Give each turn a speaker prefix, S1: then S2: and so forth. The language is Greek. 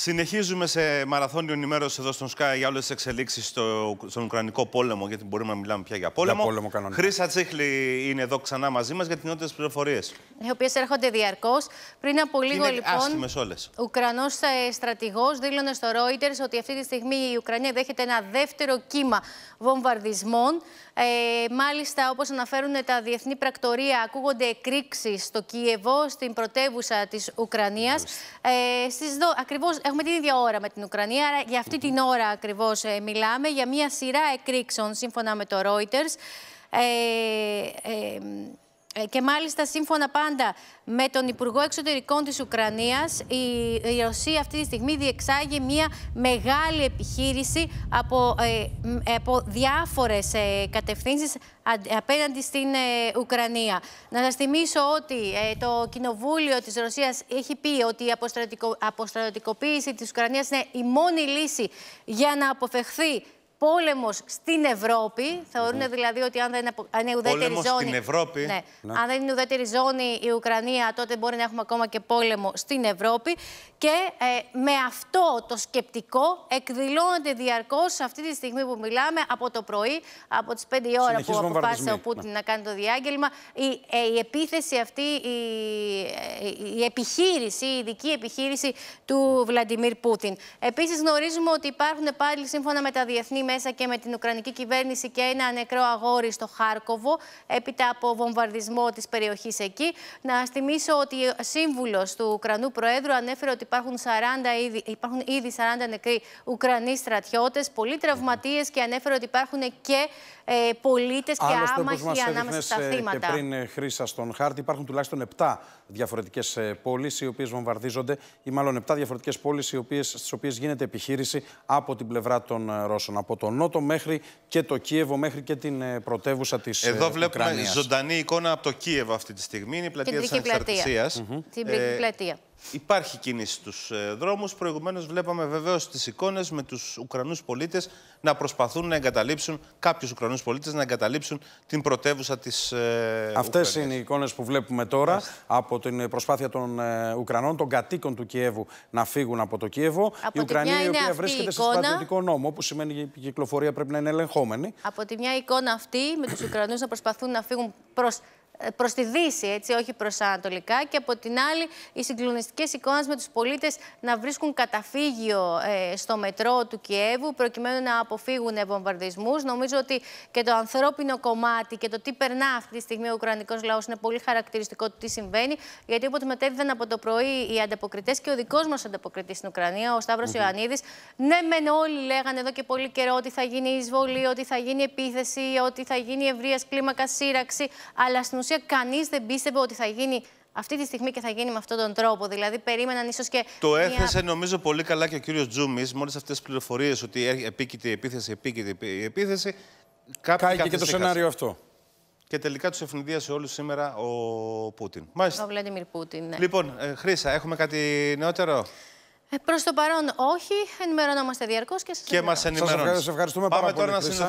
S1: Συνεχίζουμε σε μαραθώνιο ενημέρωση εδώ στον Sky για όλες τις εξελίξεις στο, στον Ουκρανικό πόλεμο, γιατί μπορούμε να μιλάμε πια για πόλεμο. Για πόλεμο κανονικά. Χρήσα Τσίχλη είναι εδώ ξανά μαζί μας για τις νεότερες πληροφορίες.
S2: Οι οποίες έρχονται διαρκώς. Πριν από λίγο, είναι λοιπόν. όλες. Ουκρανός ε, στρατηγός δήλωνε στο Reuters ότι αυτή τη στιγμή η Ουκρανία δέχεται ένα δεύτερο κύμα βομβαρδισμών. Ε, μάλιστα, όπως αναφέρουν τα διεθνή πρακτορία, ακούγονται εκρήξεις στο Κίεβο, στην πρωτεύουσα της Ουκρανίας. Ε, ακριβώς Έχουμε την ίδια ώρα με την Ουκρανία, αλλά για αυτή την ώρα ακριβώς ε, μιλάμε για μια σειρά εκρήξεων σύμφωνα με το Reuters. Ε, ε, ε, και μάλιστα σύμφωνα πάντα με τον Υπουργό Εξωτερικών της Ουκρανίας η Ρωσία αυτή τη στιγμή διεξάγει μια μεγάλη επιχείρηση από, ε, ε, από διάφορες κατευθύνσεις απέναντι στην Ουκρανία. Να σας θυμίσω ότι το Κοινοβούλιο της Ρωσίας έχει πει ότι η αποστρατικοποίηση της Ουκρανίας είναι η μόνη λύση για να αποφευχθεί πόλεμος στην Ευρώπη. Θεωρούν δηλαδή ότι αν δεν είναι ουδέτερη ζώνη. Ναι. ναι. Αν δεν είναι ουδέτερη ζώνη η Ουκρανία, τότε μπορεί να έχουμε ακόμα και πόλεμο στην Ευρώπη. Και ε, με αυτό το σκεπτικό εκδηλώνεται διαρκώς αυτή τη στιγμή που μιλάμε από το πρωί, από τις 5 ώρα που αποφάσισε ο Πούτιν ναι. να κάνει το διάγγελμα. Η, ε, η επίθεση αυτή, η, ε, η επιχείρηση, η ειδική επιχείρηση του Βλαντιμίρ Πούτιν. Επίσης, γνωρίζουμε ότι υπάρχουν πάλι σύμφωνα με τα διεθνή μέσα και με την Ουκρανική κυβέρνηση και ένα νεκρό αγόρι στο Χάρκοβο, έπειτα από βομβαρδισμό της περιοχής εκεί. Να θυμίσω ότι ο σύμβουλος του Ουκρανού Προέδρου ανέφερε ότι υπάρχουν, 40 ήδη, υπάρχουν ήδη 40 νεκροί Ουκρανοί στρατιώτες, πολλοί τραυματίες και ανέφερε ότι υπάρχουν και ε, πολίτες και άμαχοι ανάμεσα στα ε, θύματα. Και πριν
S3: ε, χρήσα στον χάρτη, υπάρχουν τουλάχιστον 7 διαφορετικές ε, πόλεις οι οποίες βομβαρδίζονται, ή μάλλον 7 διαφορετικές πόλεις στις οποίες γίνεται επιχείρηση από την πλευρά των Ρώσων. Από τον Νότο μέχρι και το Κίεβο, μέχρι και την ε, πρωτεύουσα της ε, Εδώ Ουκρανίας.
S1: ζωντανή εικόνα από το Κίεβο αυτή τη στιγμή. Είναι η πλατεία τη Ανεξαρτησία. Την πλατεία. Υπάρχει κίνηση στους ε, δρόμους. Προηγουμένως βλέπαμε βεβαίως τις εικόνες με τους Ουκρανούς πολίτες να προσπαθούν να εγκαταλείψουν,
S3: κάποιους Ουκρανούς πολίτες να εγκαταλείψουν την πρωτεύουσα της ε, Ουκρανίας. Αυτές είναι οι εικόνες που βλέπουμε τώρα από την προσπάθεια των ε, Ουκρανών, των κατοίκων του Κιέβου να φύγουν από το Κιέβο. Από η Ουκρανία η οποία βρίσκεται σε στρατιωτικό νόμο, που σημαίνει η κυκλοφορία πρέπει να είναι ελεγχόμενη.
S2: Από τη μια εικόνα αυτή με τους Ουκρανούς να προσπαθούν να φύγουν προς ε, προς τη Δύση, έτσι, όχι προς Ανατολικά και από την άλλη οι συγκλονιστικές εικόνες με τους πολίτες να βρίσκουν καταφύγιο ε, στο μετρό του Κιέβου προκειμένου να αποφύγουν βομβαρδισμούς. Νομίζω ότι και το ανθρώπινο κομμάτι και το τι περνά αυτή τη στιγμή ο Ουκρανικός λαός είναι πολύ χαρακτηριστικό του τι συμβαίνει γιατί όπως μετέβηδαν από το πρωί οι ανταποκριτές και ο δικός μας ανταποκριτής στην Ουκρανία, ο Σταύρος okay. Ιωαννίδης, ναι μεν όλοι λέγανε εδώ και πολύ καιρό ότι θα γίνει εισβολή, ότι θα γίνει επίθεση, ότι θα γίνει ευρείας κλίμακας σύραξη, αλλά στην ουσία κανείς δεν πίστευε ότι θα γίνει αυτή τη στιγμή και θα γίνει με αυτόν τον τρόπο. Δηλαδή, περίμεναν ίσως και. Το μια... έθεσε
S1: νομίζω πολύ καλά και ο κύριος Τζούμι με όλε αυτές τις πληροφορίες ότι επίκειται η επίθεση, επίκειται η επίθεση. Κάποιοι και το σενάριο αυτό. Και τελικά τους ευνηδίασε όλους σήμερα ο Πούτιν. Μάλιστα.
S2: Ο Βλέντιμιρ Πούτιν. Ναι.
S1: Λοιπόν, ε, Χρήσα, έχουμε κάτι νεότερο.
S2: Ε, Προς το παρόν, όχι. Ενημερωνόμαστε διαρκώς και σας Και μας
S1: ευχαριστούμε πάρα Πάμε πολύ. Τώρα να